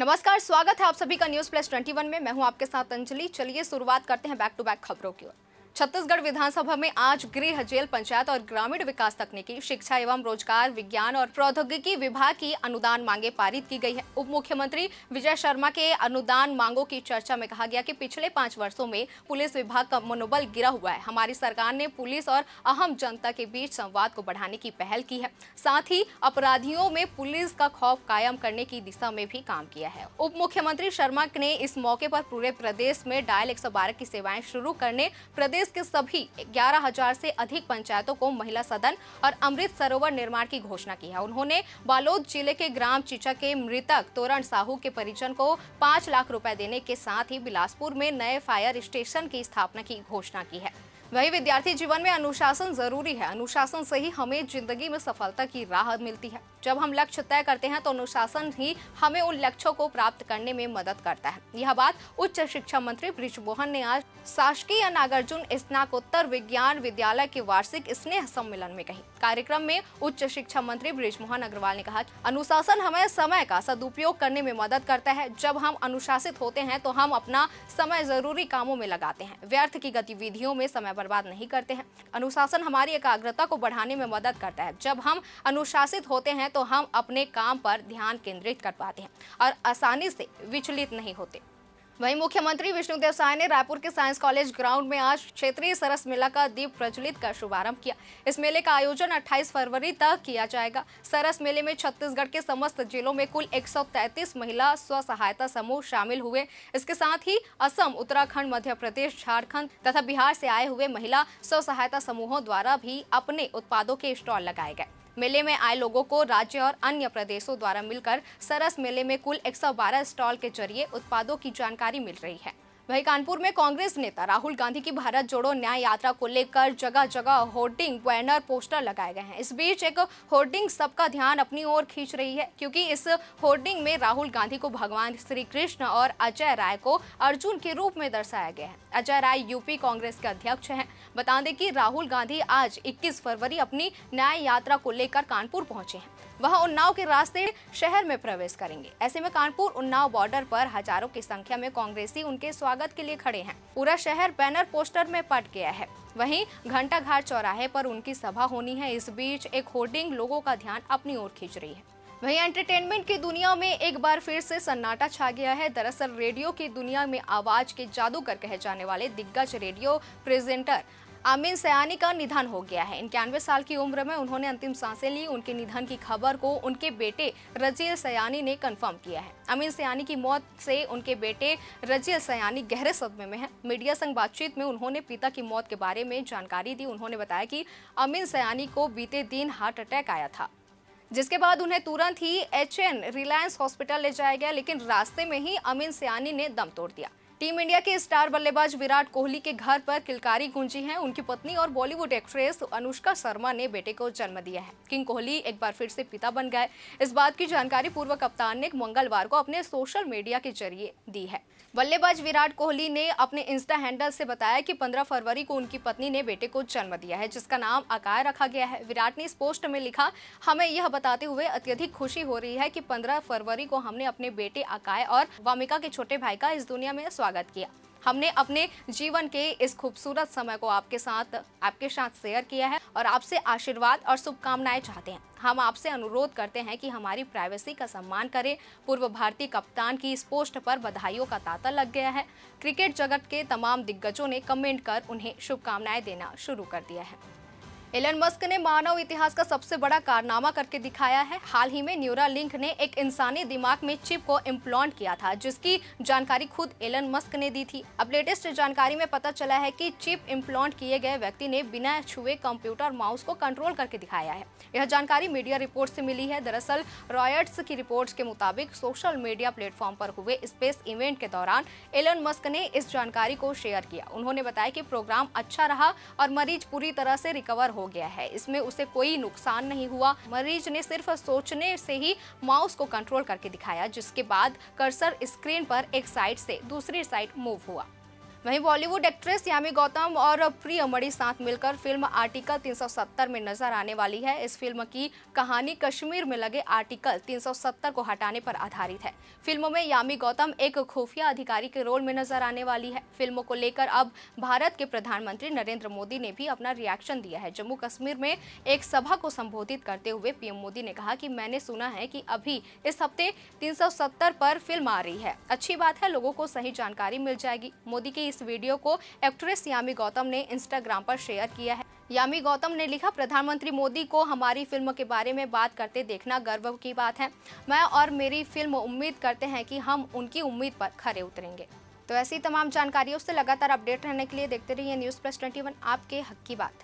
नमस्कार स्वागत है आप सभी का न्यूज प्लस वन में मैं हूं आपके साथ अंजलि चलिए शुरुआत करते हैं बैक टू बैक खबरों की ओर छत्तीसगढ़ विधानसभा में आज गृह जेल पंचायत और ग्रामीण विकास तकनीकी शिक्षा एवं रोजगार विज्ञान और प्रौद्योगिकी विभाग की अनुदान मांगे पारित की गई है उप मुख्यमंत्री विजय शर्मा के अनुदान मांगों की चर्चा में कहा गया कि पिछले पांच वर्षों में पुलिस विभाग का मनोबल गिरा हुआ है हमारी सरकार ने पुलिस और अहम जनता के बीच संवाद को बढ़ाने की पहल की है साथ ही अपराधियों में पुलिस का खौफ कायम करने की दिशा में भी काम किया है उप मुख्यमंत्री शर्मा ने इस मौके पर पूरे प्रदेश में डायल एक की सेवाएं शुरू करने प्रदेश प्रदेश के सभी ग्यारह हजार से अधिक पंचायतों को महिला सदन और अमृत सरोवर निर्माण की घोषणा की है उन्होंने बालोद जिले के ग्राम चिचा के मृतक तोरण साहू के परिजन को पांच लाख रुपए देने के साथ ही बिलासपुर में नए फायर स्टेशन की स्थापना की घोषणा की है वही विद्यार्थी जीवन में अनुशासन जरूरी है अनुशासन से ही हमें जिंदगी में सफलता की राह मिलती है जब हम लक्ष्य तय करते हैं तो अनुशासन ही हमें उन लक्ष्यों को प्राप्त करने में मदद करता है यह बात उच्च शिक्षा मंत्री ब्रिजमोहन ने आज शासकीय नागार्जुन स्नाकोत्तर विज्ञान विद्यालय के वार्षिक स्नेह सम्मेलन में कही कार्यक्रम में उच्च शिक्षा मंत्री ब्रिजमोहन अग्रवाल ने कहा अनुशासन हमें समय का सदुपयोग करने में मदद करता है जब हम अनुशासित होते हैं तो हम अपना समय जरूरी कामों में लगाते हैं व्यर्थ की गतिविधियों में समय बर्बाद नहीं करते हैं अनुशासन हमारी एकाग्रता को बढ़ाने में मदद करता है जब हम अनुशासित होते हैं तो हम अपने काम पर ध्यान केंद्रित कर पाते हैं और आसानी से विचलित नहीं होते वहीं मुख्यमंत्री विष्णुदेव साय ने रायपुर के साइंस कॉलेज ग्राउंड में आज क्षेत्रीय सरस मेला का दीप प्रज्वलित कर शुभारंभ किया इस मेले का आयोजन 28 फरवरी तक किया जाएगा सरस मेले में छत्तीसगढ़ के समस्त जिलों में कुल 133 महिला स्व सहायता समूह शामिल हुए इसके साथ ही असम उत्तराखंड मध्य प्रदेश झारखंड तथा बिहार से आए हुए महिला स्व सहायता समूहों द्वारा भी अपने उत्पादों के स्टॉल लगाए गए मेले में आए लोगों को राज्य और अन्य प्रदेशों द्वारा मिलकर सरस मेले में कुल 112 स्टॉल के जरिए उत्पादों की जानकारी मिल रही है वहीं कानपुर में कांग्रेस नेता राहुल गांधी की भारत जोड़ो न्याय यात्रा को लेकर जगह जगह होर्डिंग बैनर पोस्टर लगाए गए हैं इस बीच एक होर्डिंग सबका ध्यान अपनी ओर खींच रही है क्योंकि इस होर्डिंग में राहुल गांधी को भगवान श्री कृष्ण और अजय राय को अर्जुन के रूप में दर्शाया गया है अजय राय यूपी कांग्रेस के अध्यक्ष हैं बता दें कि राहुल गांधी आज इक्कीस फरवरी अपनी न्याय यात्रा को लेकर कानपुर पहुंचे हैं वहां उन्नाव के रास्ते शहर में प्रवेश करेंगे ऐसे में कानपुर उन्नाव बॉर्डर पर हजारों की संख्या में कांग्रेसी उनके स्वागत के लिए खड़े हैं पूरा शहर बैनर पोस्टर में पट गया है वहीं घंटा घाट चौराहे पर उनकी सभा होनी है इस बीच एक होर्डिंग लोगों का ध्यान अपनी ओर खींच रही है वहीं एंटरटेनमेंट की दुनिया में एक बार फिर से सन्नाटा छा गया है दरअसल रेडियो की दुनिया में आवाज के जादूगर कहे जाने वाले दिग्गज रेडियो प्रेजेंटर आमीन सयानी का निधन हो गया है इक्यानवे साल की उम्र में उन्होंने अंतिम सांसें ली उनके निधन की खबर को उनके बेटे रजील सयानी ने कंफर्म किया है अमीन सयानी की मौत से उनके बेटे रजील सयानी गहरे सदमे में हैं मीडिया संग बातचीत में उन्होंने पिता की मौत के बारे में जानकारी दी उन्होंने बताया कि अमीन सयानी को बीते दिन हार्ट अटैक आया था जिसके बाद उन्हें तुरंत ही एच रिलायंस हॉस्पिटल ले जाया गया लेकिन रास्ते में ही अमीन सयानी ने दम तोड़ दिया टीम इंडिया के स्टार बल्लेबाज विराट कोहली के घर पर किलकारी गूंजी है उनकी पत्नी और बॉलीवुड एक्ट्रेस अनुष्का शर्मा ने बेटे को जन्म दिया है किंग कोहली एक बार फिर से पिता बन गए इस बात की जानकारी पूर्व कप्तान ने मंगलवार को अपने सोशल मीडिया के जरिए दी है बल्लेबाज विराट कोहली ने अपने इंस्टा हैंडल से बताया कि 15 फरवरी को उनकी पत्नी ने बेटे को जन्म दिया है जिसका नाम अकाय रखा गया है विराट ने इस पोस्ट में लिखा हमें यह बताते हुए अत्यधिक खुशी हो रही है कि 15 फरवरी को हमने अपने बेटे आकाय और वामिका के छोटे भाई का इस दुनिया में स्वागत स्वागत किया हमने अपने जीवन के इस खूबसूरत समय को आपके साथ आपके साथ शेयर किया है और आपसे आशीर्वाद और शुभकामनाएं चाहते हैं हम आपसे अनुरोध करते हैं कि हमारी प्राइवेसी का सम्मान करें पूर्व भारतीय कप्तान की इस पोस्ट पर बधाइयों का तांता लग गया है क्रिकेट जगत के तमाम दिग्गजों ने कमेंट कर उन्हें शुभकामनाएं देना शुरू कर दिया है एलन मस्क ने मानव इतिहास का सबसे बड़ा कारनामा करके दिखाया है हाल ही में न्यूरा लिंक ने एक इंसानी दिमाग में चिप को इम्प्लॉन्ट किया था जिसकी जानकारी खुद एलन मस्क ने दी थी अब लेटेस्ट जानकारी में पता चला है कि चिप इम्प्लॉन्ट किए गए व्यक्ति ने बिना छुए कंप्यूटर माउस को कंट्रोल करके दिखाया है यह जानकारी मीडिया रिपोर्ट से मिली है दरअसल रॉयट्स की रिपोर्ट के मुताबिक सोशल मीडिया प्लेटफॉर्म पर हुए स्पेस इवेंट के दौरान एलन मस्क ने इस जानकारी को शेयर किया उन्होंने बताया कि प्रोग्राम अच्छा रहा और मरीज पूरी तरह से रिकवर हो गया है इसमें उसे कोई नुकसान नहीं हुआ मरीज ने सिर्फ सोचने से ही माउस को कंट्रोल करके दिखाया जिसके बाद कर्सर स्क्रीन पर एक साइड से दूसरी साइड मूव हुआ वहीं बॉलीवुड एक्ट्रेस यामी गौतम और प्रिय मणि साथ मिलकर फिल्म आर्टिकल 370 में नजर आने वाली है इस फिल्म की कहानी कश्मीर में लगे आर्टिकल 370 को हटाने पर आधारित है फिल्म में यामी गौतम एक खुफिया अधिकारी के रोल में नजर आने वाली है फिल्मों को लेकर अब भारत के प्रधानमंत्री नरेंद्र मोदी ने भी अपना रिएक्शन दिया है जम्मू कश्मीर में एक सभा को संबोधित करते हुए पीएम मोदी ने कहा कि मैंने सुना है कि अभी इस हफ्ते तीन पर फिल्म आ रही है अच्छी बात है लोगों को सही जानकारी मिल जाएगी मोदी की इस वीडियो को एक्ट्रेस यामी गौतम ने इंस्टाग्राम पर शेयर किया है यामी गौतम ने लिखा प्रधानमंत्री मोदी को हमारी फिल्म के बारे में बात करते देखना गर्व की बात है मैं और मेरी फिल्म उम्मीद करते हैं कि हम उनकी उम्मीद पर खड़े उतरेंगे तो ऐसी तमाम जानकारियों से लगातार अपडेट रहने के लिए देखते रहिए न्यूज़ प्लस ट्वेंटी आपके हक की बात